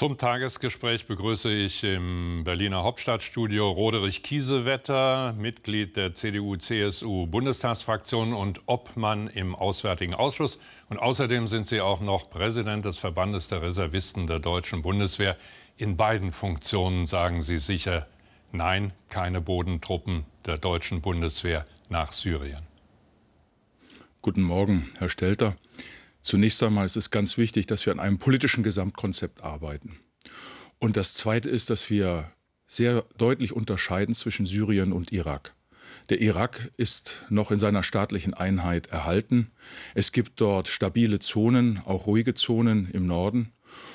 Zum Tagesgespräch begrüße ich im Berliner Hauptstadtstudio Roderich Kiesewetter, Mitglied der CDU-CSU-Bundestagsfraktion und Obmann im Auswärtigen Ausschuss. Und außerdem sind Sie auch noch Präsident des Verbandes der Reservisten der Deutschen Bundeswehr. In beiden Funktionen sagen Sie sicher Nein, keine Bodentruppen der Deutschen Bundeswehr nach Syrien. Guten Morgen, Herr Stelter. Zunächst einmal ist es ganz wichtig, dass wir an einem politischen Gesamtkonzept arbeiten. Und das Zweite ist, dass wir sehr deutlich unterscheiden zwischen Syrien und Irak. Der Irak ist noch in seiner staatlichen Einheit erhalten. Es gibt dort stabile Zonen, auch ruhige Zonen im Norden.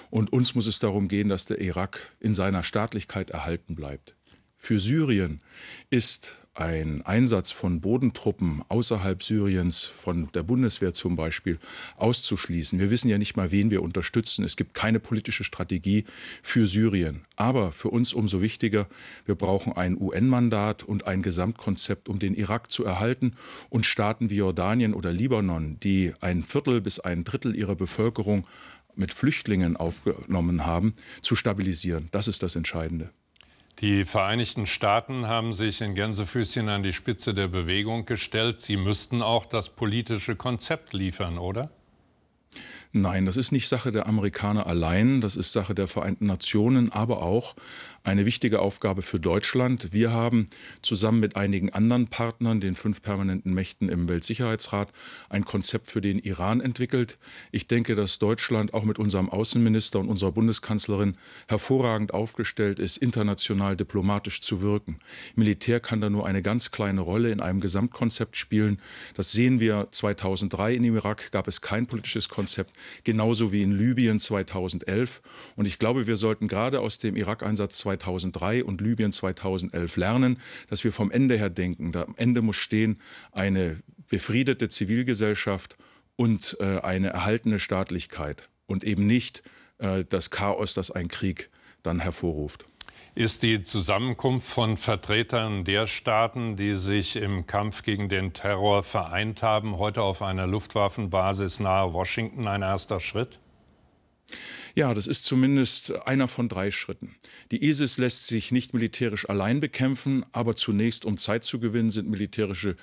Und uns muss es darum gehen, dass der Irak in seiner Staatlichkeit erhalten bleibt. Für Syrien ist ein Einsatz von Bodentruppen außerhalb Syriens, von der Bundeswehr zum Beispiel, auszuschließen. Wir wissen ja nicht mal, wen wir unterstützen. Es gibt keine politische Strategie für Syrien. Aber für uns umso wichtiger, wir brauchen ein UN-Mandat und ein Gesamtkonzept, um den Irak zu erhalten. Und Staaten wie Jordanien oder Libanon, die ein Viertel bis ein Drittel ihrer Bevölkerung mit Flüchtlingen aufgenommen haben, zu stabilisieren. Das ist das Entscheidende. Die Vereinigten Staaten haben sich in Gänsefüßchen an die Spitze der Bewegung gestellt. Sie müssten auch das politische Konzept liefern, oder? Nein, das ist nicht Sache der Amerikaner allein, das ist Sache der Vereinten Nationen, aber auch eine wichtige Aufgabe für Deutschland. Wir haben zusammen mit einigen anderen Partnern, den fünf permanenten Mächten im Weltsicherheitsrat, ein Konzept für den Iran entwickelt. Ich denke, dass Deutschland auch mit unserem Außenminister und unserer Bundeskanzlerin hervorragend aufgestellt ist, international diplomatisch zu wirken. Militär kann da nur eine ganz kleine Rolle in einem Gesamtkonzept spielen. Das sehen wir 2003 in dem Irak, gab es kein politisches Konzept genauso wie in Libyen 2011. Und ich glaube, wir sollten gerade aus dem Irak-Einsatz 2003 und Libyen 2011 lernen, dass wir vom Ende her denken. Da am Ende muss stehen eine befriedete Zivilgesellschaft und äh, eine erhaltene Staatlichkeit und eben nicht äh, das Chaos, das ein Krieg dann hervorruft ist die Zusammenkunft von Vertretern der Staaten, die sich im Kampf gegen den Terror vereint haben, heute auf einer Luftwaffenbasis nahe Washington ein erster Schritt? Ja, das ist zumindest einer von drei Schritten. Die ISIS lässt sich nicht militärisch allein bekämpfen, aber zunächst, um Zeit zu gewinnen, sind militärische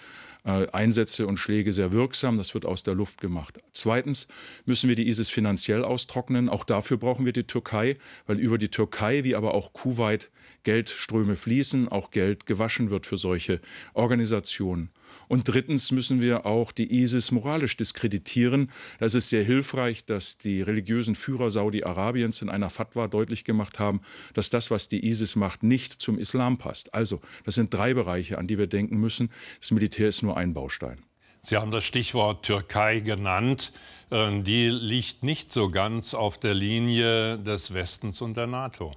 äh, Einsätze und Schläge sehr wirksam. Das wird aus der Luft gemacht. Zweitens müssen wir die ISIS finanziell austrocknen. Auch dafür brauchen wir die Türkei, weil über die Türkei wie aber auch Kuwait Geldströme fließen, auch Geld gewaschen wird für solche Organisationen. Und drittens müssen wir auch die ISIS moralisch diskreditieren. Das ist sehr hilfreich, dass die religiösen Führer Saudi-Arabiens in einer Fatwa deutlich gemacht haben, dass das, was die ISIS macht, nicht zum Islam passt. Also, das sind drei Bereiche, an die wir denken müssen. Das Militär ist nur ein Baustein. Sie haben das Stichwort Türkei genannt. Äh, die liegt nicht so ganz auf der Linie des Westens und der NATO.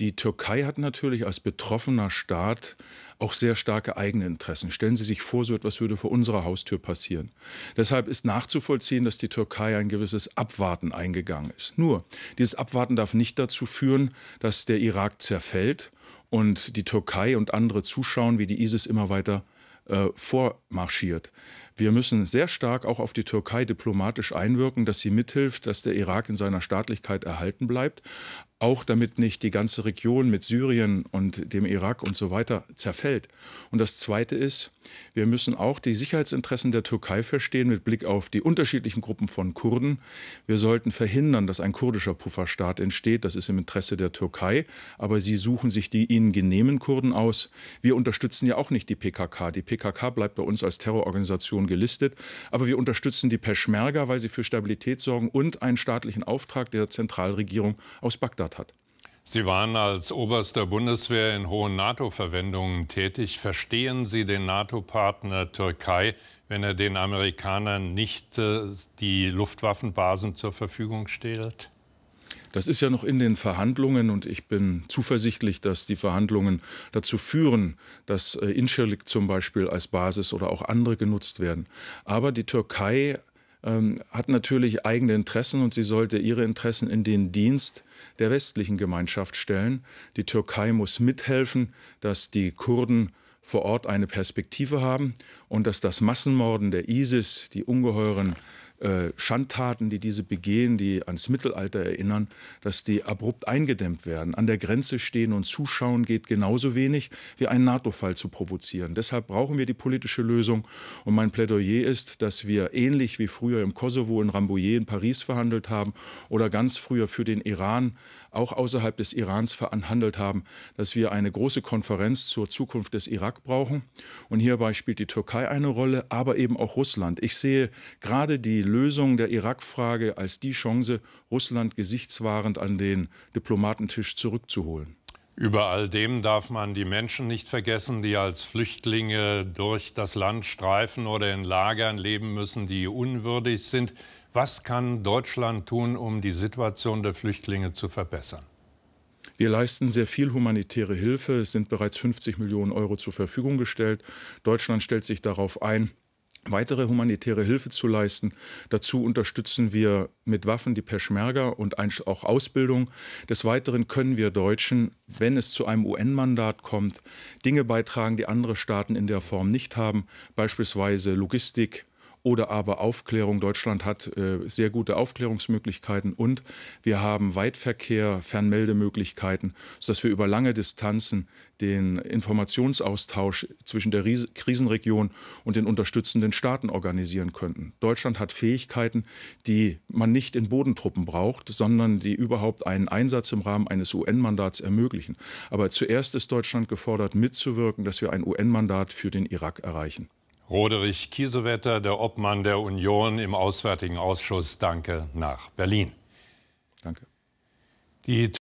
Die Türkei hat natürlich als betroffener Staat auch sehr starke eigene Interessen. Stellen Sie sich vor, so etwas würde vor unserer Haustür passieren. Deshalb ist nachzuvollziehen, dass die Türkei ein gewisses Abwarten eingegangen ist. Nur, dieses Abwarten darf nicht dazu führen, dass der Irak zerfällt und die Türkei und andere zuschauen, wie die ISIS immer weiter äh, vormarschiert. Wir müssen sehr stark auch auf die Türkei diplomatisch einwirken, dass sie mithilft, dass der Irak in seiner Staatlichkeit erhalten bleibt. Auch damit nicht die ganze Region mit Syrien und dem Irak und so weiter zerfällt. Und das Zweite ist, wir müssen auch die Sicherheitsinteressen der Türkei verstehen mit Blick auf die unterschiedlichen Gruppen von Kurden. Wir sollten verhindern, dass ein kurdischer Pufferstaat entsteht. Das ist im Interesse der Türkei. Aber sie suchen sich die ihnen genehmen Kurden aus. Wir unterstützen ja auch nicht die PKK. Die PKK bleibt bei uns als Terrororganisation gelistet. Aber wir unterstützen die Peschmerga, weil sie für Stabilität sorgen und einen staatlichen Auftrag der Zentralregierung aus Bagdad hat. Sie waren als Oberster Bundeswehr in hohen NATO-Verwendungen tätig. Verstehen Sie den NATO-Partner Türkei, wenn er den Amerikanern nicht äh, die Luftwaffenbasen zur Verfügung stellt? Das ist ja noch in den Verhandlungen und ich bin zuversichtlich, dass die Verhandlungen dazu führen, dass äh, Incirlik zum Beispiel als Basis oder auch andere genutzt werden. Aber die Türkei ähm, hat natürlich eigene Interessen und sie sollte ihre Interessen in den Dienst der westlichen Gemeinschaft stellen. Die Türkei muss mithelfen, dass die Kurden vor Ort eine Perspektive haben und dass das Massenmorden der ISIS, die ungeheuren äh, Schandtaten, die diese begehen, die ans Mittelalter erinnern, dass die abrupt eingedämmt werden. An der Grenze stehen und zuschauen geht genauso wenig wie einen NATO-Fall zu provozieren. Deshalb brauchen wir die politische Lösung. Und mein Plädoyer ist, dass wir ähnlich wie früher im Kosovo, in Rambouillet, in Paris verhandelt haben oder ganz früher für den Iran, auch außerhalb des Irans verhandelt haben, dass wir eine große Konferenz zur Zukunft des Irak brauchen. Und hierbei spielt die Türkei eine Rolle, aber eben auch Russland. Ich sehe gerade die Lösung der Irak-Frage als die Chance, Russland gesichtswahrend an den Diplomatentisch zurückzuholen. Über all dem darf man die Menschen nicht vergessen, die als Flüchtlinge durch das Land streifen oder in Lagern leben müssen, die unwürdig sind. Was kann Deutschland tun, um die Situation der Flüchtlinge zu verbessern? Wir leisten sehr viel humanitäre Hilfe. Es sind bereits 50 Millionen Euro zur Verfügung gestellt. Deutschland stellt sich darauf ein, weitere humanitäre Hilfe zu leisten. Dazu unterstützen wir mit Waffen die Peschmerga und auch Ausbildung. Des Weiteren können wir Deutschen, wenn es zu einem UN-Mandat kommt, Dinge beitragen, die andere Staaten in der Form nicht haben, beispielsweise Logistik, oder aber Aufklärung. Deutschland hat äh, sehr gute Aufklärungsmöglichkeiten und wir haben Weitverkehr, Fernmeldemöglichkeiten, sodass wir über lange Distanzen den Informationsaustausch zwischen der Ries Krisenregion und den unterstützenden Staaten organisieren könnten. Deutschland hat Fähigkeiten, die man nicht in Bodentruppen braucht, sondern die überhaupt einen Einsatz im Rahmen eines UN-Mandats ermöglichen. Aber zuerst ist Deutschland gefordert, mitzuwirken, dass wir ein UN-Mandat für den Irak erreichen. Roderich Kiesewetter, der Obmann der Union im Auswärtigen Ausschuss, danke nach Berlin. Danke. Die